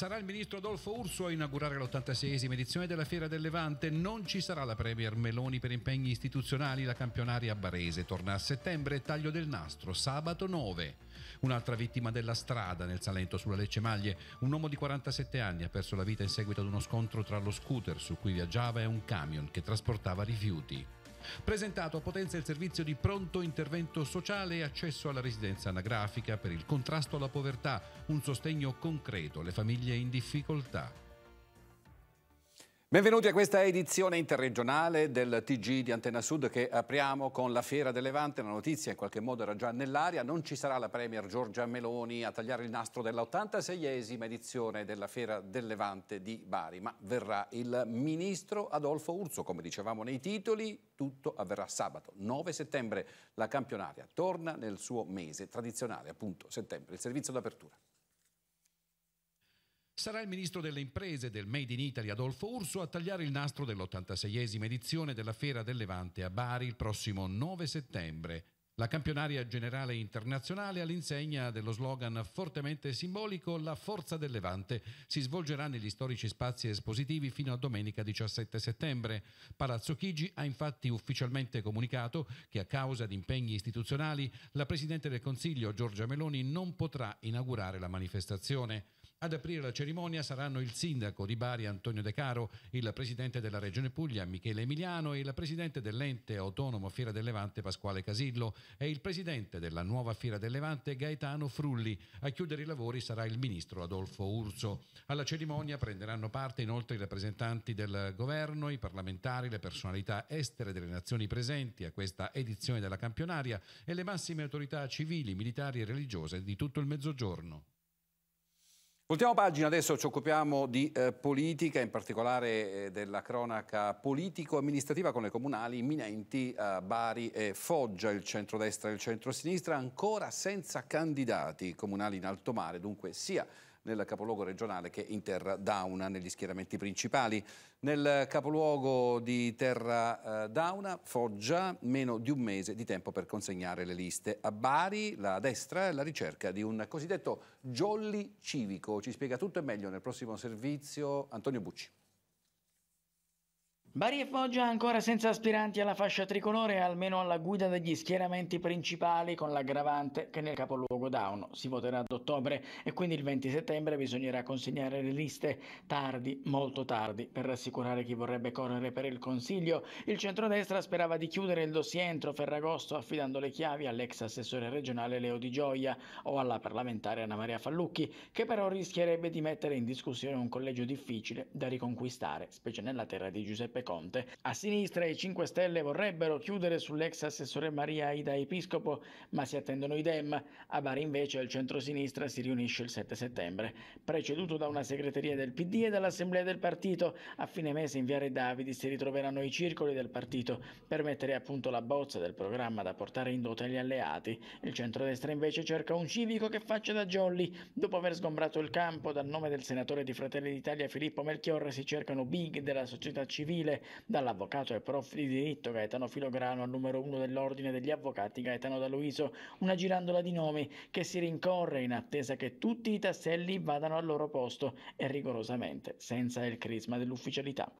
Sarà il ministro Adolfo Urso a inaugurare l'86esima edizione della Fiera del Levante. Non ci sarà la Premier Meloni per impegni istituzionali. La campionaria barese torna a settembre. Taglio del nastro, sabato 9. Un'altra vittima della strada nel Salento sulla Lecce Maglie. Un uomo di 47 anni ha perso la vita in seguito ad uno scontro tra lo scooter su cui viaggiava e un camion che trasportava rifiuti presentato a potenza il servizio di pronto intervento sociale e accesso alla residenza anagrafica per il contrasto alla povertà, un sostegno concreto alle famiglie in difficoltà. Benvenuti a questa edizione interregionale del TG di Antena Sud che apriamo con la Fiera del Levante, la notizia in qualche modo era già nell'aria, non ci sarà la Premier Giorgia Meloni a tagliare il nastro dell'86esima edizione della Fiera del Levante di Bari, ma verrà il ministro Adolfo Urso, come dicevamo nei titoli, tutto avverrà sabato 9 settembre, la campionaria torna nel suo mese tradizionale, appunto settembre, il servizio d'apertura. Sarà il ministro delle imprese del Made in Italy Adolfo Urso a tagliare il nastro dell'86esima edizione della Fiera del Levante a Bari il prossimo 9 settembre. La campionaria generale internazionale all'insegna dello slogan fortemente simbolico La forza del Levante si svolgerà negli storici spazi espositivi fino a domenica 17 settembre. Palazzo Chigi ha infatti ufficialmente comunicato che a causa di impegni istituzionali la Presidente del Consiglio Giorgia Meloni non potrà inaugurare la manifestazione. Ad aprire la cerimonia saranno il sindaco di Bari Antonio De Caro, il presidente della Regione Puglia Michele Emiliano e il presidente dell'ente autonomo Fiera del Levante Pasquale Casillo e il presidente della nuova Fiera del Levante Gaetano Frulli. A chiudere i lavori sarà il ministro Adolfo Urso. Alla cerimonia prenderanno parte inoltre i rappresentanti del governo, i parlamentari, le personalità estere delle nazioni presenti a questa edizione della campionaria e le massime autorità civili, militari e religiose di tutto il mezzogiorno. Ultima pagina, adesso ci occupiamo di eh, politica, in particolare eh, della cronaca politico-amministrativa con le comunali imminenti a eh, Bari e Foggia, il centrodestra e il centrosinistra ancora senza candidati comunali in alto mare, dunque sia nel capoluogo regionale che in terra Dauna, negli schieramenti principali. Nel capoluogo di terra eh, Dauna, Foggia, meno di un mese di tempo per consegnare le liste. A Bari, la destra è alla ricerca di un cosiddetto jolly civico. Ci spiega tutto e meglio nel prossimo servizio Antonio Bucci. Bari e Foggia ancora senza aspiranti alla fascia tricolore, almeno alla guida degli schieramenti principali, con l'aggravante che nel capoluogo Dauno si voterà ad ottobre e quindi il 20 settembre bisognerà consegnare le liste tardi, molto tardi, per rassicurare chi vorrebbe correre per il Consiglio. Il centrodestra sperava di chiudere il dossier entro Ferragosto affidando le chiavi all'ex assessore regionale Leo Di Gioia o alla parlamentare Anna Maria Fallucchi, che però rischierebbe di mettere in discussione un collegio difficile da riconquistare, specie nella terra di Giuseppe Giuseppe Conte. A sinistra i 5 Stelle vorrebbero chiudere sull'ex assessore Maria Aida Episcopo, ma si attendono i Dem. A Bari invece il centrosinistra si riunisce il 7 settembre, preceduto da una segreteria del PD e dall'assemblea del partito. A fine mese in Viare Davidi si ritroveranno i circoli del partito per mettere a punto la bozza del programma da portare in dote agli alleati. Il centrodestra invece cerca un civico che faccia da jolly. Dopo aver sgombrato il campo dal nome del senatore di Fratelli d'Italia Filippo Melchiorre si cercano big della società civile civile dall'avvocato e prof di diritto Gaetano Filograno al numero uno dell'Ordine degli Avvocati Gaetano D'Aluiso, una girandola di nomi che si rincorre in attesa che tutti i tasselli vadano al loro posto e rigorosamente, senza il crisma dell'ufficialità.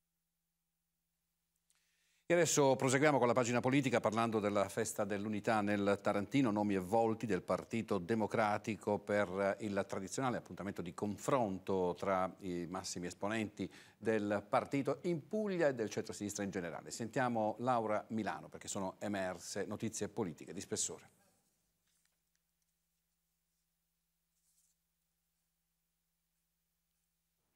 E adesso proseguiamo con la pagina politica parlando della festa dell'unità nel Tarantino, nomi e volti del Partito Democratico per il tradizionale appuntamento di confronto tra i massimi esponenti del partito in Puglia e del centro-sinistra in generale. Sentiamo Laura Milano perché sono emerse notizie politiche di spessore.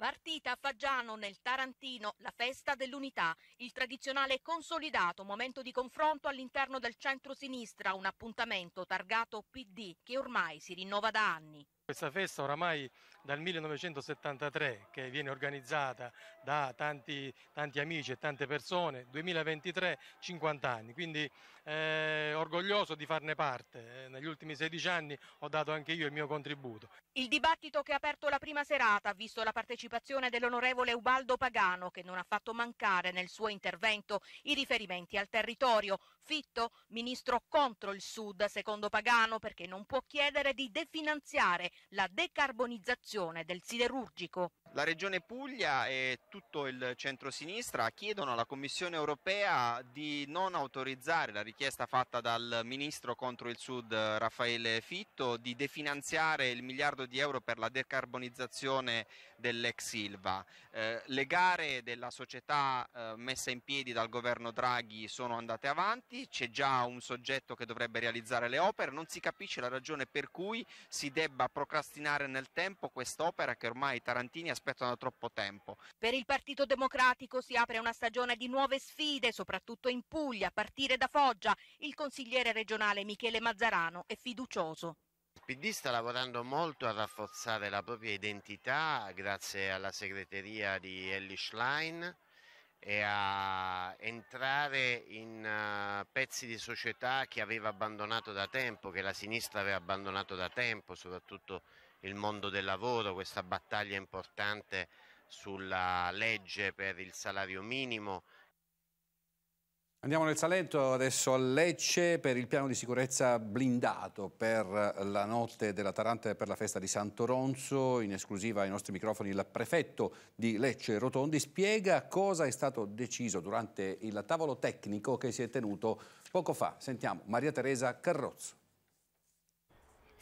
Partita a Faggiano nel Tarantino, la festa dell'unità, il tradizionale consolidato momento di confronto all'interno del centro-sinistra, un appuntamento targato PD che ormai si rinnova da anni. Questa festa oramai dal 1973 che viene organizzata da tanti, tanti amici e tante persone, 2023 50 anni, quindi eh, orgoglioso di farne parte. Eh, negli ultimi 16 anni ho dato anche io il mio contributo. Il dibattito che ha aperto la prima serata ha visto la partecipazione dell'onorevole Ubaldo Pagano che non ha fatto mancare nel suo intervento i riferimenti al territorio. Fitto, ministro contro il Sud, secondo Pagano, perché non può chiedere di definanziare la decarbonizzazione del siderurgico la Regione Puglia e tutto il centro-sinistra chiedono alla Commissione europea di non autorizzare la richiesta fatta dal ministro contro il Sud Raffaele Fitto di definanziare il miliardo di euro per la decarbonizzazione dell'ex Silva. Eh, le gare della società eh, messa in piedi dal governo Draghi sono andate avanti, c'è già un soggetto che dovrebbe realizzare le opere, non si capisce la ragione per cui si debba procrastinare nel tempo quest'opera che ormai Tarantini ha aspettano troppo tempo. Per il Partito Democratico si apre una stagione di nuove sfide, soprattutto in Puglia, a partire da Foggia. Il consigliere regionale Michele Mazzarano è fiducioso. Il PD sta lavorando molto a rafforzare la propria identità grazie alla segreteria di Ellie Schlein e a entrare in eh, pezzi di società che aveva abbandonato da tempo, che la sinistra aveva abbandonato da tempo, soprattutto il mondo del lavoro, questa battaglia importante sulla legge per il salario minimo Andiamo nel Salento, adesso a Lecce, per il piano di sicurezza blindato per la notte della Taranta e per la festa di Santo Ronzo. In esclusiva ai nostri microfoni il prefetto di Lecce Rotondi spiega cosa è stato deciso durante il tavolo tecnico che si è tenuto poco fa. Sentiamo Maria Teresa Carrozzo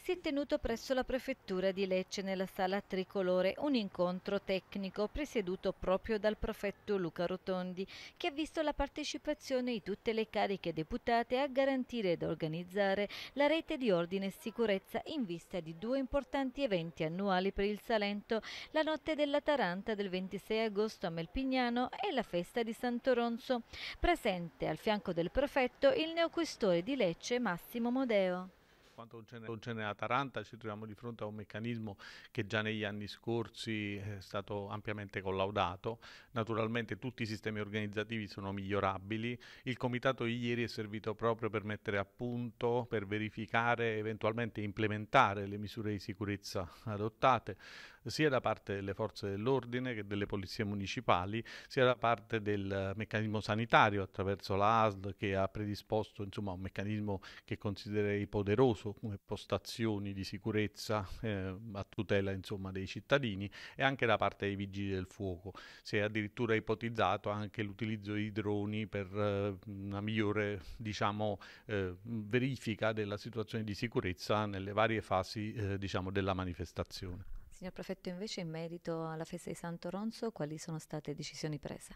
si è tenuto presso la prefettura di Lecce nella sala tricolore un incontro tecnico presieduto proprio dal prefetto Luca Rotondi che ha visto la partecipazione di tutte le cariche deputate a garantire ed organizzare la rete di ordine e sicurezza in vista di due importanti eventi annuali per il Salento, la notte della Taranta del 26 agosto a Melpignano e la festa di Santo Ronzo. Presente al fianco del prefetto il neoquistore di Lecce Massimo Modeo. Quanto concerne la Taranta ci troviamo di fronte a un meccanismo che già negli anni scorsi è stato ampiamente collaudato, naturalmente tutti i sistemi organizzativi sono migliorabili, il comitato di ieri è servito proprio per mettere a punto, per verificare eventualmente implementare le misure di sicurezza adottate, sia da parte delle forze dell'ordine che delle polizie municipali, sia da parte del eh, meccanismo sanitario attraverso la ASD che ha predisposto insomma, un meccanismo che considererei poderoso come postazioni di sicurezza eh, a tutela insomma, dei cittadini e anche da parte dei vigili del fuoco. Si è addirittura ipotizzato anche l'utilizzo di droni per eh, una migliore diciamo, eh, verifica della situazione di sicurezza nelle varie fasi eh, diciamo, della manifestazione. Signor Prefetto, invece in merito alla festa di Santo Ronzo, quali sono state le decisioni prese?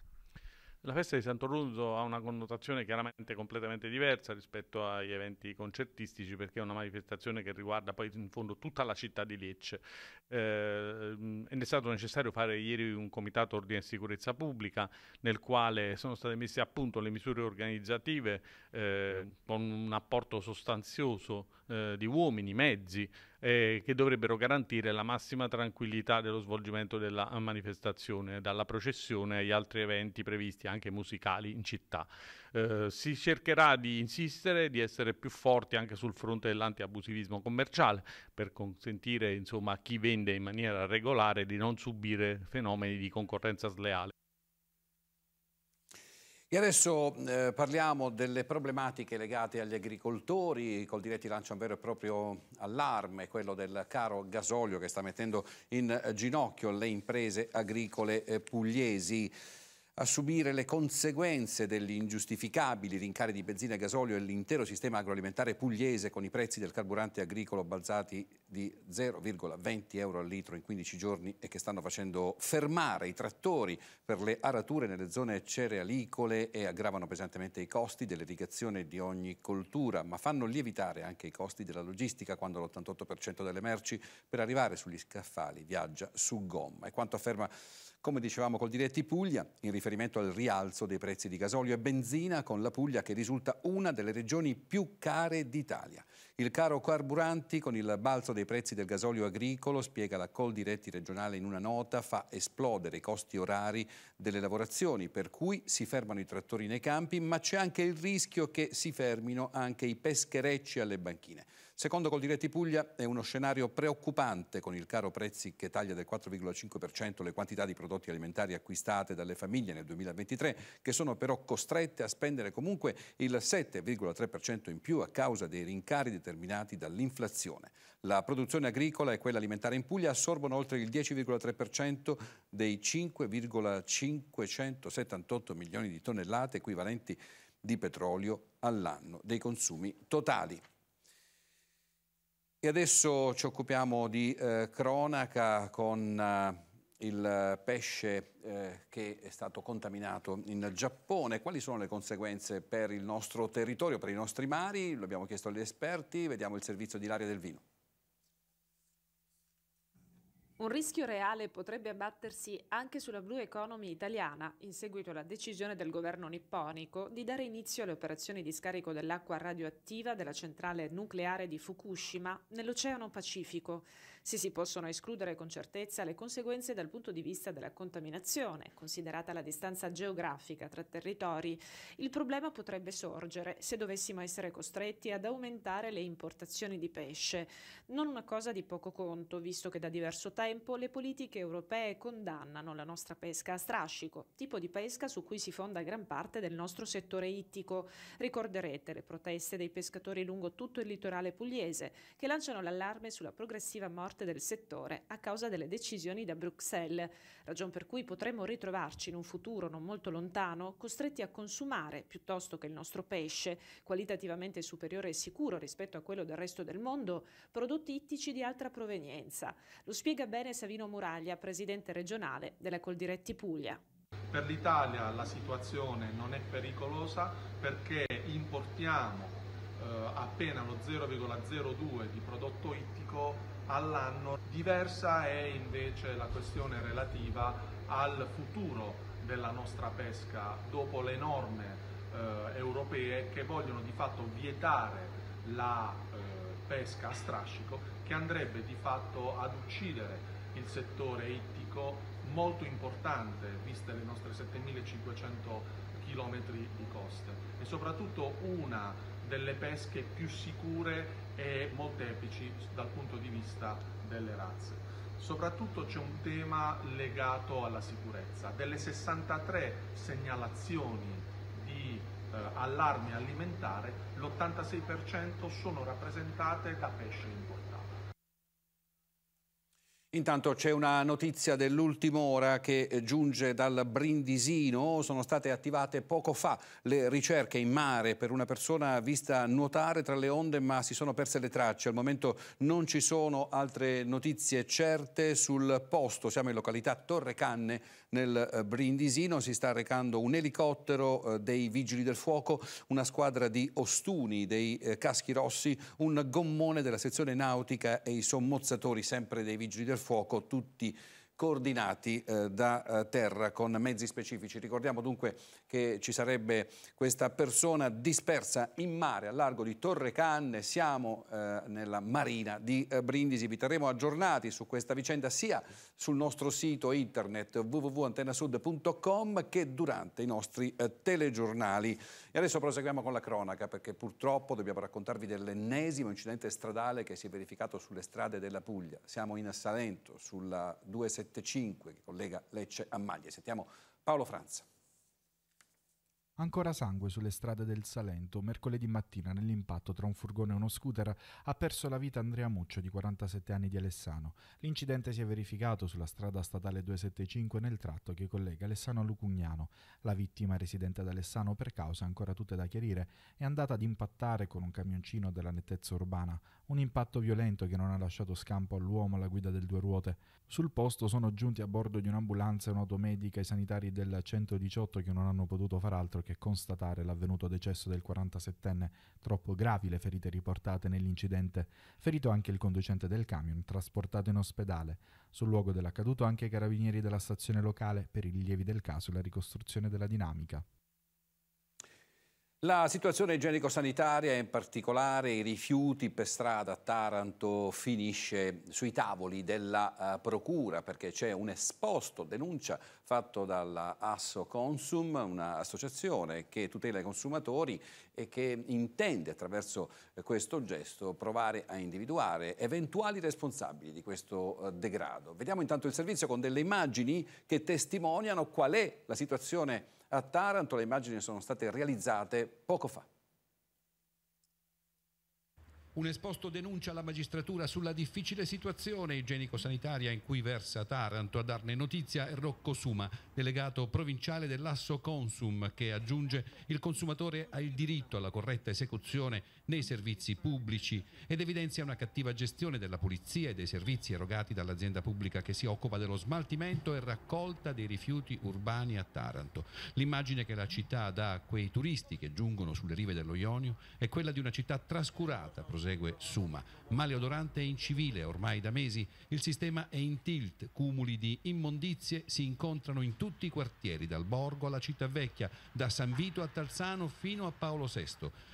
La festa di Santo Ronzo ha una connotazione chiaramente completamente diversa rispetto agli eventi concertistici perché è una manifestazione che riguarda poi in fondo tutta la città di Lecce. Eh, è stato necessario fare ieri un comitato ordine e sicurezza pubblica nel quale sono state messe a punto le misure organizzative eh, con un apporto sostanzioso eh, di uomini, mezzi, eh, che dovrebbero garantire la massima tranquillità dello svolgimento della manifestazione, dalla processione agli altri eventi previsti, anche musicali, in città. Eh, si cercherà di insistere, di essere più forti anche sul fronte dell'antiabusivismo commerciale per consentire insomma, a chi vende in maniera regolare di non subire fenomeni di concorrenza sleale. E adesso eh, parliamo delle problematiche legate agli agricoltori, col diretti lancia un vero e proprio allarme, quello del caro gasolio che sta mettendo in ginocchio le imprese agricole eh, pugliesi a subire le conseguenze degli ingiustificabili rincari di benzina e gasolio e l'intero sistema agroalimentare pugliese con i prezzi del carburante agricolo balzati di 0,20 euro al litro in 15 giorni e che stanno facendo fermare i trattori per le arature nelle zone cerealicole e aggravano pesantemente i costi dell'irrigazione di ogni coltura, ma fanno lievitare anche i costi della logistica quando l'88% delle merci per arrivare sugli scaffali viaggia su gomma. È quanto afferma come dicevamo col diretti Puglia, in riferimento al rialzo dei prezzi di gasolio e benzina, con la Puglia che risulta una delle regioni più care d'Italia. Il caro carburanti con il balzo dei prezzi del gasolio agricolo, spiega la Col Diretti regionale in una nota, fa esplodere i costi orari delle lavorazioni, per cui si fermano i trattori nei campi, ma c'è anche il rischio che si fermino anche i pescherecci alle banchine. Secondo Coldiretti Puglia è uno scenario preoccupante con il caro prezzi che taglia del 4,5% le quantità di prodotti alimentari acquistate dalle famiglie nel 2023, che sono però costrette a spendere comunque il 7,3% in più a causa dei rincari determinati dall'inflazione. La produzione agricola e quella alimentare in Puglia assorbono oltre il 10,3% dei 5,5% 578 milioni di tonnellate equivalenti di petrolio all'anno dei consumi totali. E adesso ci occupiamo di eh, cronaca con eh, il pesce eh, che è stato contaminato in Giappone. Quali sono le conseguenze per il nostro territorio, per i nostri mari? Lo abbiamo chiesto agli esperti, vediamo il servizio di Laria del Vino. Un rischio reale potrebbe abbattersi anche sulla Blue Economy italiana in seguito alla decisione del governo nipponico di dare inizio alle operazioni di scarico dell'acqua radioattiva della centrale nucleare di Fukushima nell'Oceano Pacifico, se si possono escludere con certezza le conseguenze dal punto di vista della contaminazione, considerata la distanza geografica tra territori, il problema potrebbe sorgere se dovessimo essere costretti ad aumentare le importazioni di pesce. Non una cosa di poco conto, visto che da diverso tempo le politiche europee condannano la nostra pesca a strascico, tipo di pesca su cui si fonda gran parte del nostro settore ittico. Ricorderete le proteste dei pescatori lungo tutto il litorale pugliese, che lanciano l'allarme sulla progressiva morte parte del settore a causa delle decisioni da Bruxelles, ragion per cui potremmo ritrovarci in un futuro non molto lontano costretti a consumare piuttosto che il nostro pesce, qualitativamente superiore e sicuro rispetto a quello del resto del mondo, prodotti ittici di altra provenienza. Lo spiega bene Savino Muraglia, presidente regionale della Coldiretti Puglia. Per l'Italia la situazione non è pericolosa perché importiamo eh, appena lo 0,02 di prodotto ittico all'anno. Diversa è invece la questione relativa al futuro della nostra pesca dopo le norme eh, europee che vogliono di fatto vietare la eh, pesca a strascico che andrebbe di fatto ad uccidere il settore ittico molto importante viste le nostre 7500 km di coste e soprattutto una delle pesche più sicure e molteplici dal punto di vista delle razze. Soprattutto c'è un tema legato alla sicurezza. Delle 63 segnalazioni di eh, allarme alimentare, l'86% sono rappresentate da pesce importato. Intanto c'è una notizia dell'ultima ora che eh, giunge dal Brindisino. Sono state attivate poco fa le ricerche in mare per una persona vista nuotare tra le onde ma si sono perse le tracce. Al momento non ci sono altre notizie certe sul posto. Siamo in località Torre Canne nel eh, Brindisino si sta recando un elicottero eh, dei Vigili del Fuoco, una squadra di ostuni dei eh, Caschi Rossi, un gommone della sezione nautica e i sommozzatori sempre dei Vigili del Fuoco, tutti coordinati eh, da eh, terra con mezzi specifici. Ricordiamo dunque che ci sarebbe questa persona dispersa in mare a largo di Torre Canne, siamo eh, nella marina di eh, Brindisi, vi terremo aggiornati su questa vicenda sia sul nostro sito internet www.antenasud.com che durante i nostri eh, telegiornali. E adesso proseguiamo con la cronaca perché purtroppo dobbiamo raccontarvi dell'ennesimo incidente stradale che si è verificato sulle strade della Puglia. Siamo in Salento sulla 275 che collega Lecce a Maglie. Sentiamo Paolo Franza. Ancora sangue sulle strade del Salento, mercoledì mattina nell'impatto tra un furgone e uno scooter ha perso la vita Andrea Muccio di 47 anni di Alessano. L'incidente si è verificato sulla strada statale 275 nel tratto che collega Alessano a Lucugnano. La vittima residente ad Alessano per cause ancora tutte da chiarire è andata ad impattare con un camioncino della nettezza urbana, un impatto violento che non ha lasciato scampo all'uomo alla guida del due ruote. Sul posto sono giunti a bordo di un'ambulanza e un'automedica i sanitari del 118 che non hanno potuto far altro che constatare l'avvenuto decesso del 47enne, troppo gravi le ferite riportate nell'incidente, ferito anche il conducente del camion, trasportato in ospedale. Sul luogo dell'accaduto anche i carabinieri della stazione locale per i rilievi del caso e la ricostruzione della dinamica. La situazione igienico-sanitaria, in particolare i rifiuti per strada a Taranto, finisce sui tavoli della uh, Procura perché c'è un esposto denuncia fatto dalla Asso Consum, un'associazione che tutela i consumatori e che intende attraverso questo gesto provare a individuare eventuali responsabili di questo uh, degrado. Vediamo intanto il servizio con delle immagini che testimoniano qual è la situazione a Taranto le immagini sono state realizzate poco fa. Un esposto denuncia alla magistratura sulla difficile situazione igienico-sanitaria in cui versa Taranto. A darne notizia è Rocco Suma, delegato provinciale dell'Asso Consum, che aggiunge il consumatore ha il diritto alla corretta esecuzione nei servizi pubblici ed evidenzia una cattiva gestione della pulizia e dei servizi erogati dall'azienda pubblica che si occupa dello smaltimento e raccolta dei rifiuti urbani a Taranto. L'immagine che la città dà a quei turisti che giungono sulle rive dello Ionio è quella di una città trascurata, proseguita prosegue Suma. Maleodorante e incivile, ormai da mesi, il sistema è in tilt, cumuli di immondizie si incontrano in tutti i quartieri, dal Borgo alla Città Vecchia, da San Vito a Tarzano fino a Paolo VI,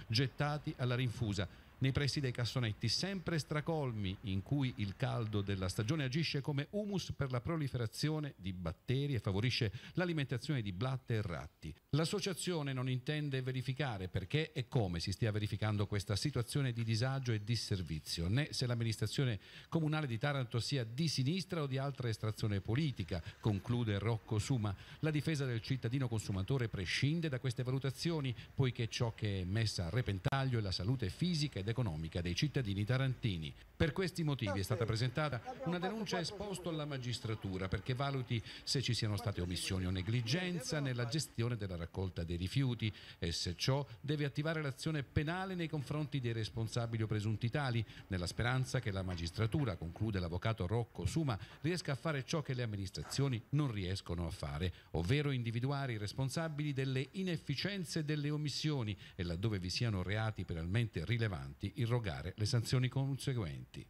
gettati alla rinfusa nei pressi dei cassonetti, sempre stracolmi, in cui il caldo della stagione agisce come humus per la proliferazione di batteri e favorisce l'alimentazione di blatte e ratti. L'associazione non intende verificare perché e come si stia verificando questa situazione di disagio e disservizio, né se l'amministrazione comunale di Taranto sia di sinistra o di altra estrazione politica, conclude Rocco Suma. La difesa del cittadino consumatore prescinde da queste valutazioni, poiché ciò che è messa a repentaglio è la salute fisica ed economica dei cittadini tarantini. Per questi motivi è stata presentata una denuncia esposta alla magistratura perché valuti se ci siano state omissioni o negligenza nella gestione della raccolta dei rifiuti e se ciò deve attivare l'azione penale nei confronti dei responsabili o presunti tali, nella speranza che la magistratura, conclude l'avvocato Rocco Suma, riesca a fare ciò che le amministrazioni non riescono a fare, ovvero individuare i responsabili delle inefficienze e delle omissioni e laddove vi siano reati penalmente rilevanti stati irrogare le sanzioni conseguenti.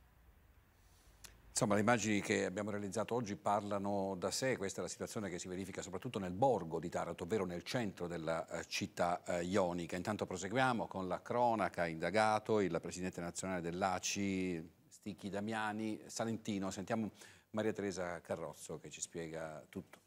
Insomma, le immagini che abbiamo realizzato oggi parlano da sé, questa è la situazione che si verifica soprattutto nel borgo di Taranto, ovvero nel centro della eh, città eh, ionica. Intanto proseguiamo con la cronaca, indagato il presidente nazionale dell'ACI, Sticchi Damiani, Salentino. Sentiamo Maria Teresa Carrozzo che ci spiega tutto.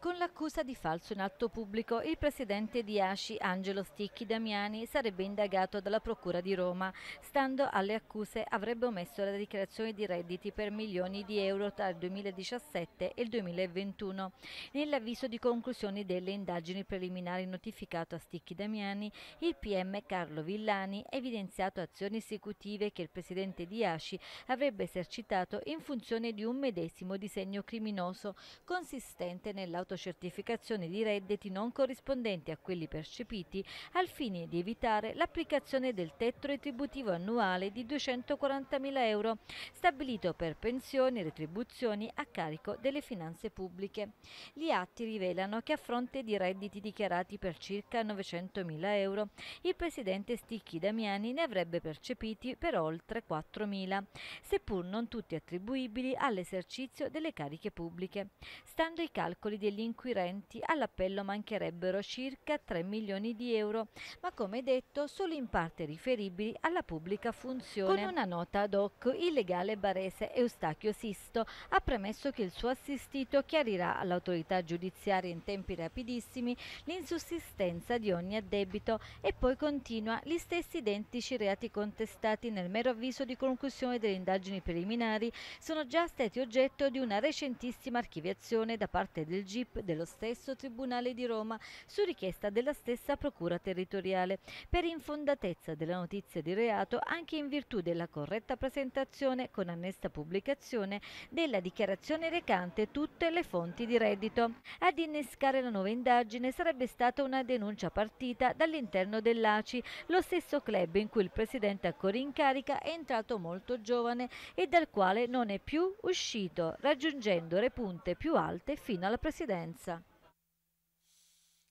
Con l'accusa di falso in atto pubblico, il presidente di ASCI, Angelo Sticchi Damiani, sarebbe indagato dalla Procura di Roma. Stando alle accuse, avrebbe omesso la dichiarazione di redditi per milioni di euro tra il 2017 e il 2021. Nell'avviso di conclusione delle indagini preliminari notificato a Sticchi Damiani, il PM Carlo Villani ha evidenziato azioni esecutive che il presidente di ASCI avrebbe esercitato in funzione di un medesimo disegno criminoso consistente nell'autorizzazione autocertificazione di redditi non corrispondenti a quelli percepiti al fine di evitare l'applicazione del tetto retributivo annuale di 240.000 euro, stabilito per pensioni e retribuzioni a carico delle finanze pubbliche. Gli atti rivelano che a fronte di redditi dichiarati per circa 900.000 euro, il presidente Sticchi Damiani ne avrebbe percepiti per oltre 4.000, seppur non tutti attribuibili all'esercizio delle cariche pubbliche. Stando ai calcoli degli degli inquirenti all'appello mancherebbero circa 3 milioni di euro, ma come detto solo in parte riferibili alla pubblica funzione. Con una nota ad hoc, il legale barese Eustachio Sisto ha premesso che il suo assistito chiarirà all'autorità giudiziaria in tempi rapidissimi l'insussistenza di ogni addebito e poi continua gli stessi identici reati contestati nel mero avviso di conclusione delle indagini preliminari sono già stati oggetto di una recentissima archiviazione da parte del GIP PIP dello stesso Tribunale di Roma su richiesta della stessa Procura territoriale per infondatezza della notizia di reato anche in virtù della corretta presentazione con annessa pubblicazione della dichiarazione recante tutte le fonti di reddito. Ad innescare la nuova indagine sarebbe stata una denuncia partita dall'interno dell'ACI, lo stesso club in cui il presidente ancora in carica è entrato molto giovane e dal quale non è più uscito, raggiungendo le punte più alte fino alla presidenza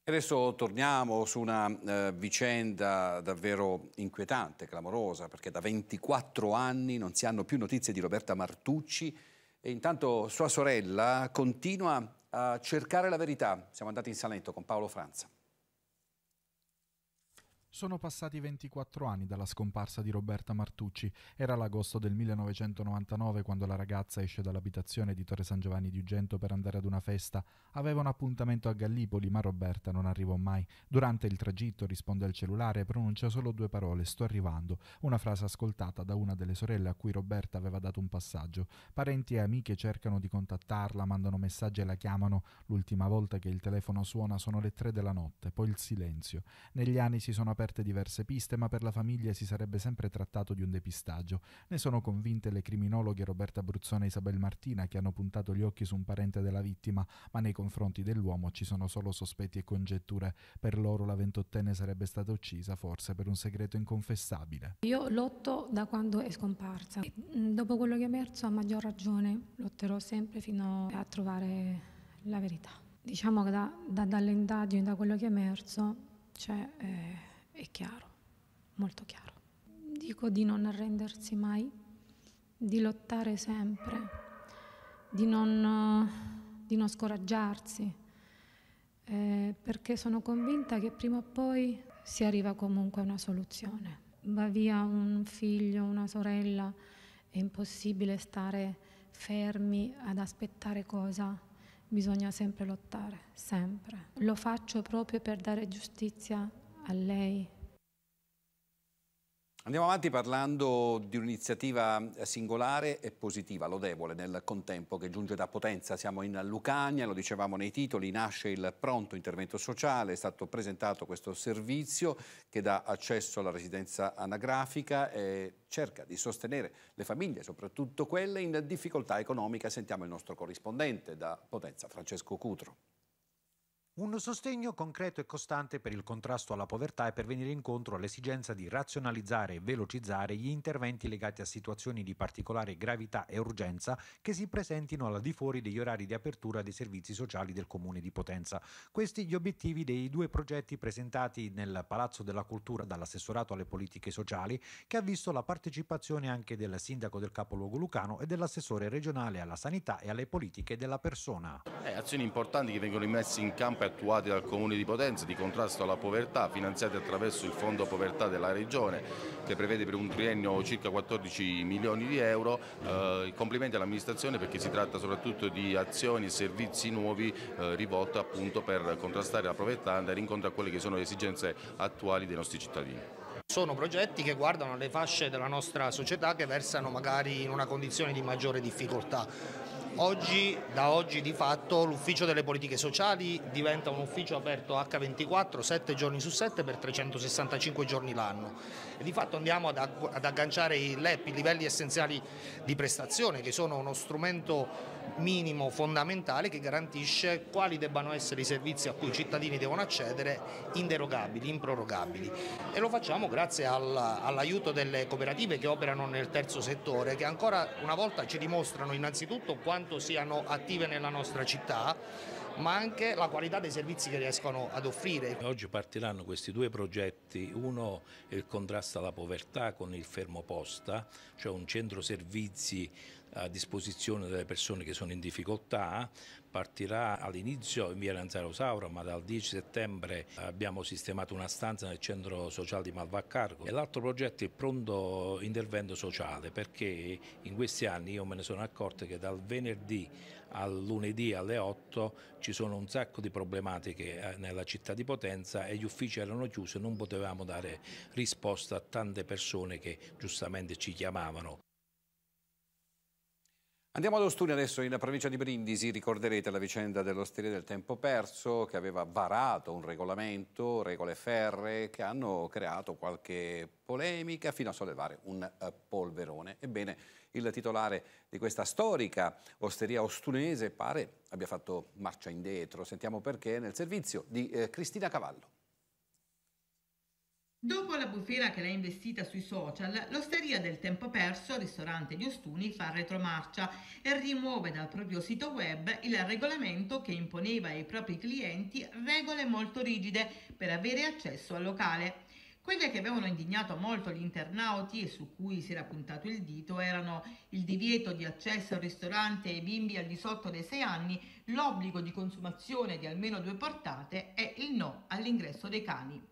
e Adesso torniamo su una eh, vicenda davvero inquietante, clamorosa, perché da 24 anni non si hanno più notizie di Roberta Martucci e intanto sua sorella continua a cercare la verità. Siamo andati in Salento con Paolo Franza. Sono passati 24 anni dalla scomparsa di Roberta Martucci. Era l'agosto del 1999 quando la ragazza esce dall'abitazione di Torre San Giovanni di Ugento per andare ad una festa. Aveva un appuntamento a Gallipoli, ma Roberta non arrivò mai. Durante il tragitto risponde al cellulare e pronuncia solo due parole: Sto arrivando. Una frase ascoltata da una delle sorelle a cui Roberta aveva dato un passaggio. Parenti e amiche cercano di contattarla, mandano messaggi e la chiamano. L'ultima volta che il telefono suona sono le 3 della notte, poi il silenzio. Negli anni si sono aperti scoperte diverse piste, ma per la famiglia si sarebbe sempre trattato di un depistaggio. Ne sono convinte le criminologhe Roberta Bruzzone e Isabel Martina, che hanno puntato gli occhi su un parente della vittima, ma nei confronti dell'uomo ci sono solo sospetti e congetture. Per loro la ventottenne sarebbe stata uccisa, forse per un segreto inconfessabile. Io lotto da quando è scomparsa. E mm, dopo quello che è emerso, a maggior ragione, lotterò sempre fino a trovare la verità diciamo che da, da, dalle indagini, da quello che è emerso, c'è eh, molto chiaro. Dico di non arrendersi mai, di lottare sempre, di non, di non scoraggiarsi, eh, perché sono convinta che prima o poi si arriva comunque a una soluzione. Va via un figlio, una sorella, è impossibile stare fermi ad aspettare cosa, bisogna sempre lottare, sempre. Lo faccio proprio per dare giustizia a lei, Andiamo avanti parlando di un'iniziativa eh, singolare e positiva, lodevole nel contempo, che giunge da Potenza. Siamo in Lucania, lo dicevamo nei titoli, nasce il pronto intervento sociale, è stato presentato questo servizio che dà accesso alla residenza anagrafica e cerca di sostenere le famiglie, soprattutto quelle in difficoltà economica. Sentiamo il nostro corrispondente da Potenza, Francesco Cutro. Un sostegno concreto e costante per il contrasto alla povertà e per venire incontro all'esigenza di razionalizzare e velocizzare gli interventi legati a situazioni di particolare gravità e urgenza che si presentino alla di fuori degli orari di apertura dei servizi sociali del Comune di Potenza. Questi gli obiettivi dei due progetti presentati nel Palazzo della Cultura dall'assessorato alle politiche sociali, che ha visto la partecipazione anche del sindaco del capoluogo lucano e dell'assessore regionale alla sanità e alle politiche della persona. Eh, azioni importanti che vengono messe in campo attuati dal Comune di Potenza di contrasto alla povertà finanziati attraverso il Fondo Povertà della Regione che prevede per un triennio circa 14 milioni di euro. Eh, complimenti all'amministrazione perché si tratta soprattutto di azioni e servizi nuovi eh, rivolti appunto per contrastare la povertà e andare incontro a quelle che sono le esigenze attuali dei nostri cittadini. Sono progetti che guardano le fasce della nostra società che versano magari in una condizione di maggiore difficoltà. Oggi, da oggi di fatto l'ufficio delle politiche sociali diventa un ufficio aperto H24, 7 giorni su 7 per 365 giorni l'anno. E di fatto andiamo ad, ad agganciare i LEP, i livelli essenziali di prestazione, che sono uno strumento minimo fondamentale che garantisce quali debbano essere i servizi a cui i cittadini devono accedere inderogabili, improrogabili. E lo facciamo grazie all'aiuto delle cooperative che operano nel terzo settore, che ancora una volta ci dimostrano innanzitutto quanto quanto siano attive nella nostra città, ma anche la qualità dei servizi che riescono ad offrire. Oggi partiranno questi due progetti, uno è il contrasto alla povertà con il fermo posta, cioè un centro servizi a disposizione delle persone che sono in difficoltà, partirà all'inizio in via Lanzaro Sauro, ma dal 10 settembre abbiamo sistemato una stanza nel centro sociale di Malvaccargo e l'altro progetto è il pronto intervento sociale perché in questi anni io me ne sono accorto che dal venerdì al lunedì alle 8 ci sono un sacco di problematiche eh, nella città di Potenza e gli uffici erano chiusi e non potevamo dare risposta a tante persone che giustamente ci chiamavano. Andiamo ad Ostuni adesso in provincia di Brindisi, ricorderete la vicenda dell'osteria del tempo perso che aveva varato un regolamento, regole ferre che hanno creato qualche polemica fino a sollevare un eh, polverone. Ebbene, il titolare di questa storica osteria ostunese pare abbia fatto marcia indietro, sentiamo perché nel servizio di eh, Cristina Cavallo. Dopo la bufera che l'ha investita sui social, l'Osteria del Tempo Perso, ristorante di Ostuni, fa retromarcia e rimuove dal proprio sito web il regolamento che imponeva ai propri clienti regole molto rigide per avere accesso al locale. Quelle che avevano indignato molto gli internauti e su cui si era puntato il dito erano il divieto di accesso al ristorante ai bimbi al di sotto dei 6 anni, l'obbligo di consumazione di almeno due portate e il no all'ingresso dei cani.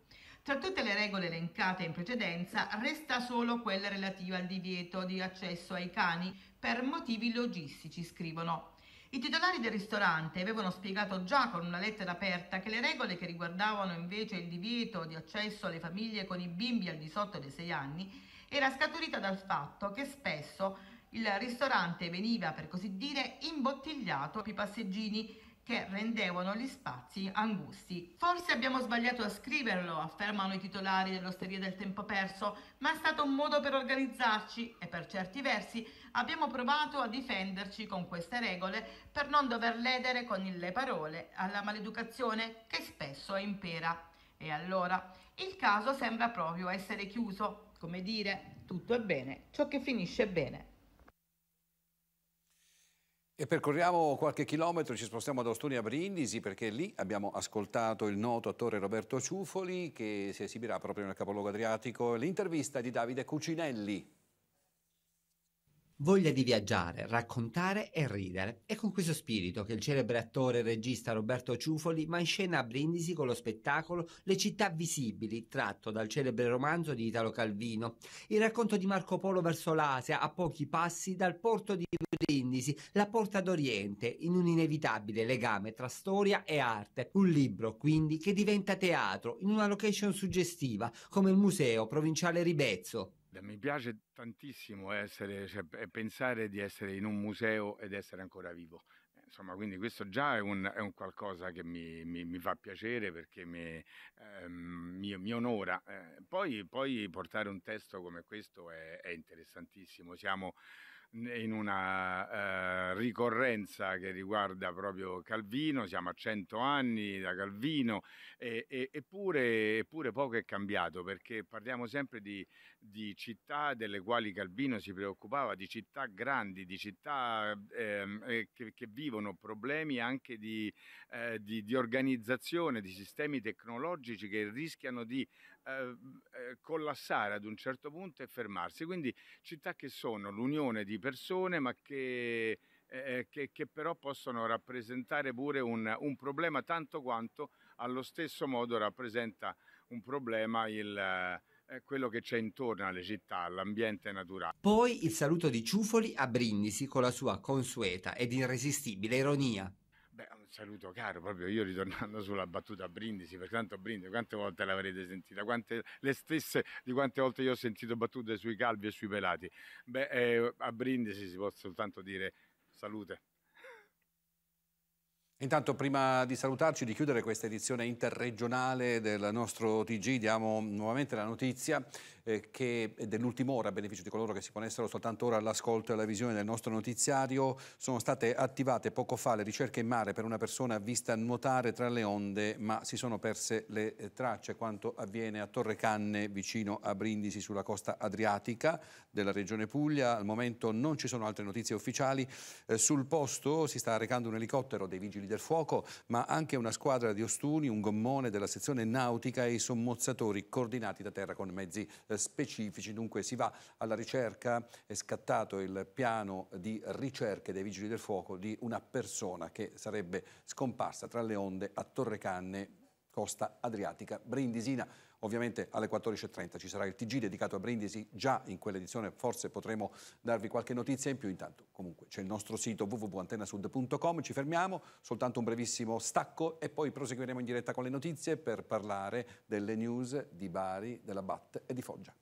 Tra tutte le regole elencate in precedenza resta solo quella relativa al divieto di accesso ai cani per motivi logistici, scrivono. I titolari del ristorante avevano spiegato già con una lettera aperta che le regole che riguardavano invece il divieto di accesso alle famiglie con i bimbi al di sotto dei 6 anni era scaturita dal fatto che spesso il ristorante veniva, per così dire, imbottigliato per i passeggini che rendevano gli spazi angusti. Forse abbiamo sbagliato a scriverlo, affermano i titolari dell'Osteria del Tempo Perso, ma è stato un modo per organizzarci e per certi versi abbiamo provato a difenderci con queste regole per non dover ledere con le parole alla maleducazione che spesso impera. E allora il caso sembra proprio essere chiuso, come dire, tutto è bene, ciò che finisce bene. E percorriamo qualche chilometro, ci spostiamo da Ostonia a Brindisi perché lì abbiamo ascoltato il noto attore Roberto Ciufoli che si esibirà proprio nel capoluogo adriatico. L'intervista di Davide Cucinelli. Voglia di viaggiare, raccontare e ridere. È con questo spirito che il celebre attore e regista Roberto Ciufoli va in scena a Brindisi con lo spettacolo Le città visibili, tratto dal celebre romanzo di Italo Calvino. Il racconto di Marco Polo verso l'Asia, a pochi passi dal porto di Brindisi, la porta d'Oriente, in un inevitabile legame tra storia e arte. Un libro, quindi, che diventa teatro in una location suggestiva, come il Museo Provinciale Ribezzo mi piace tantissimo essere, cioè, eh, pensare di essere in un museo ed essere ancora vivo. Eh, insomma, quindi questo già è un, è un qualcosa che mi, mi, mi, fa piacere perché mi, ehm, mi onora. Eh, poi, poi, portare un testo come questo è, è interessantissimo. Siamo, in una eh, ricorrenza che riguarda proprio Calvino, siamo a 100 anni da Calvino, e, e, eppure, eppure, poco è cambiato perché parliamo sempre di, di, città delle quali Calvino si preoccupava, di città grandi, di città ehm, eh, che, che, vivono problemi anche di, eh, di, di organizzazione, di sistemi tecnologici che rischiano di Ehm, ehm, collassare ad un certo punto e fermarsi. Quindi città che sono l'unione di persone ma che, eh, eh, che, che però possono rappresentare pure un, un, problema tanto quanto allo stesso modo rappresenta un problema il, eh, quello che c'è intorno alle città, all'ambiente naturale. Poi il saluto di Ciufoli a Brindisi con la sua consueta ed irresistibile ironia. Beh, un saluto caro, proprio io ritornando sulla battuta a Brindisi, perché tanto Brindisi, quante volte l'avrete sentita? Quante, le stesse di quante volte io ho sentito battute sui calvi e sui pelati. Beh, eh, a Brindisi si può soltanto dire salute. Intanto prima di salutarci, di chiudere questa edizione interregionale del nostro TG, diamo nuovamente la notizia eh, che eh, dell'ultima ora a beneficio di coloro che si ponessero soltanto ora all'ascolto e alla visione del nostro notiziario. Sono state attivate poco fa le ricerche in mare per una persona vista nuotare tra le onde, ma si sono perse le eh, tracce. Quanto avviene a Torre Canne, vicino a Brindisi, sulla costa adriatica della regione Puglia. Al momento non ci sono altre notizie ufficiali. sul posto si sta recando un elicottero dei vigili del fuoco, ma anche una squadra di ostuni, un gommone della sezione nautica e i sommozzatori coordinati da terra con mezzi specifici. Dunque si va alla ricerca, è scattato il piano di ricerche dei Vigili del Fuoco di una persona che sarebbe scomparsa tra le onde a Torre Canne, costa adriatica brindisina. Ovviamente alle 14.30 ci sarà il TG dedicato a Brindisi, già in quell'edizione forse potremo darvi qualche notizia in più. Intanto comunque c'è il nostro sito www.antenasud.com, ci fermiamo, soltanto un brevissimo stacco e poi proseguiremo in diretta con le notizie per parlare delle news di Bari, della BAT e di Foggia.